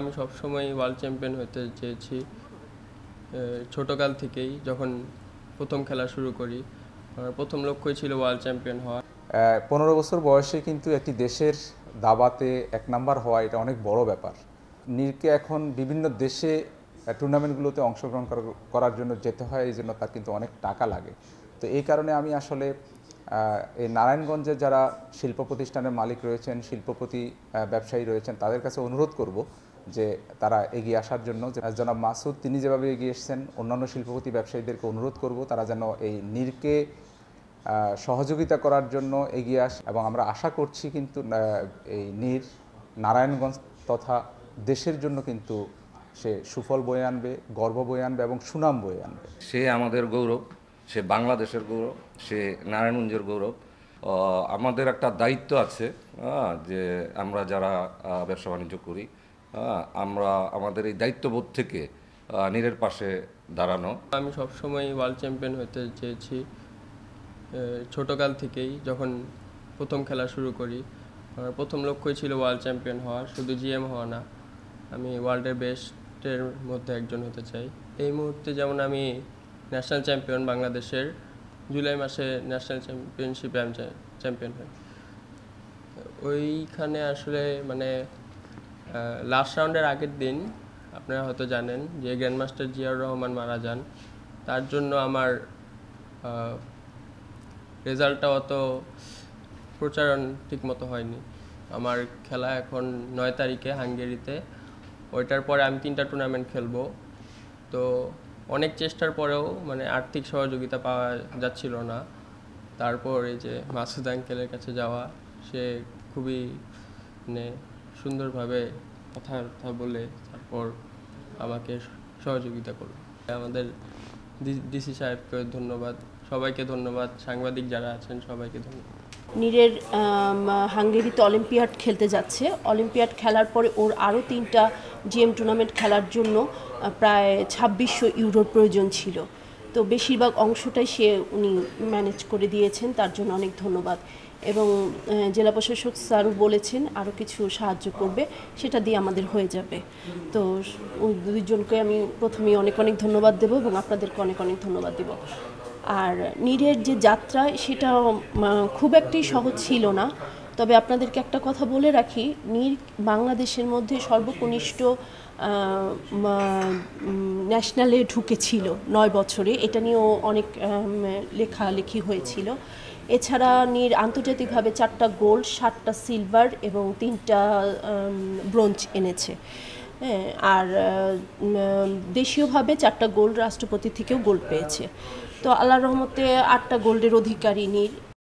আমি সবসময় world champion হতে চেয়েছি ছোটকাল থেকেই যখন প্রথম খেলা শুরু করি আমার প্রথম লক্ষ্যই ছিল ওয়ার্ল্ড চ্যাম্পিয়ন হওয়া পনেরো বছর বয়সে কিন্তু একটি দেশের দাবাতে এক নাম্বার হওয়া এটা অনেক বড় ব্যাপার নীরকে এখন বিভিন্ন দেশে টুর্নামেন্টগুলোতে অংশগ্রহণ করার জন্য যেতে হয় এই জন্য তার কিন্তু অনেক টাকা লাগে তো এই কারণে আমি আসলে এই নারায়ণগঞ্জে যারা শিল্প প্রতিষ্ঠানের মালিক রয়েছেন শিল্পপতি ব্যবসায়ী রয়েছেন তাদের কাছে অনুরোধ করব যে তারা এগিয়ে আসার জন্য জনাব মাসুদ তিনি যেভাবে এগিয়ে এসেছেন অন্যান্য শিল্পপতি ব্যবসায়ীদেরকে অনুরোধ করব তারা যেন এই নীরকে সহযোগিতা করার জন্য এগিয়ে আস এবং আমরা আশা করছি কিন্তু এই নীর নারায়ণগঞ্জ তথা দেশের জন্য কিন্তু সে সুফল বয়ে আনবে গর্ব বয়ে আনবে এবং সুনাম বয়ে আনবে সে আমাদের গৌরব সে বাংলাদেশের গৌরব সে নারায়ণগঞ্জের গৌরব আমাদের একটা দায়িত্ব আছে যে আমরা যারা ব্যবসা বাণিজ্য করি হ্যাঁ, আমরা আমাদের এই দায়িত্ববোধ থেকে নীরের পাশে দাঁড়ানো আমি সবসময় ওয়ার্ল্ড চ্যাম্পিয়ন হতে চেয়েছি ছোটোকাল থেকেই যখন প্রথম খেলা শুরু করি আমার প্রথম লক্ষ্যই ছিল ওয়ার্ল্ড চ্যাম্পিয়ন হওয়া শুধু জিএম হওয়া না আমি ওয়ার্ল্ডের বেস্টের মধ্যে একজন হতে চাই এই মুহূর্তে যেমন আমি ন্যাশনাল চ্যাম্পিয়ন বাংলাদেশের জুলাই মাসে ন্যাশনাল চ্যাম্পিয়নশিপে আমি চ্যাম্পিয়ন হই ওইখানে আসলে মানে লাস্ট রাউন্ডের আগের দিন আপনারা হয়তো জানেন যে গ্র্যান্ডমাস্টার জিয়াউর রহমান মারা যান তার জন্য আমার রেজাল্টটা অত প্রচারণ ঠিকমতো হয়নি আমার খেলা এখন নয় তারিখে হাঙ্গেরিতে ওইটার পরে আমি তিনটা টুর্নামেন্ট খেলবো তো অনেক চেষ্টার পরেও মানে আর্থিক সহযোগিতা পাওয়া যাচ্ছিল না তারপর এই যে মাসুদ আঙ্কেলের কাছে যাওয়া সে খুবই মানে সুন্দরভাবে কথা বলে তারপর আমাকে সহযোগিতা করবে আমাদের ডিসি সাহেবকে ধন্যবাদ সবাইকে ধন্যবাদ সাংবাদিক যারা আছেন সবাইকে ধন্যবাদ নীরের হাঙ্গেরিতে অলিম্পিয়াড খেলতে যাচ্ছে অলিম্পিয়াড খেলার পরে ওর আরও তিনটা জিএম টুর্নামেন্ট খেলার জন্য প্রায় ছাব্বিশশো ইউরোর প্রয়োজন ছিল তো বেশিরভাগ অংশটাই সে উনি ম্যানেজ করে দিয়েছেন তার জন্য অনেক ধন্যবাদ এবং জেলা প্রশাসক স্যারও বলেছেন আরও কিছু সাহায্য করবে সেটা দিয়ে আমাদের হয়ে যাবে তো ওই দুইজনকে আমি প্রথমে অনেক অনেক ধন্যবাদ দেবো এবং আপনাদেরকে অনেক অনেক ধন্যবাদ দেব আর নিরের যে যাত্রা সেটা খুব একটি সহজ ছিল না তবে আপনাদেরকে একটা কথা বলে রাখি নির বাংলাদেশের মধ্যে সর্বকনিষ্ঠ ন্যাশনালে ঢুকেছিল নয় বছরে এটা নিয়েও অনেক লেখালেখি হয়েছিল এছাড়া নির আন্তর্জাতিকভাবে চারটা গোল্ড সাতটা সিলভার এবং তিনটা ব্রোঞ্জ এনেছে হ্যাঁ, আর দেশীয়ভাবে চারটা গোল্ড রাষ্ট্রপতি থেকেও গোল্ড পেয়েছে তো আল্লাহ রহমতে আটটা গোল্ডের অধিকারী নির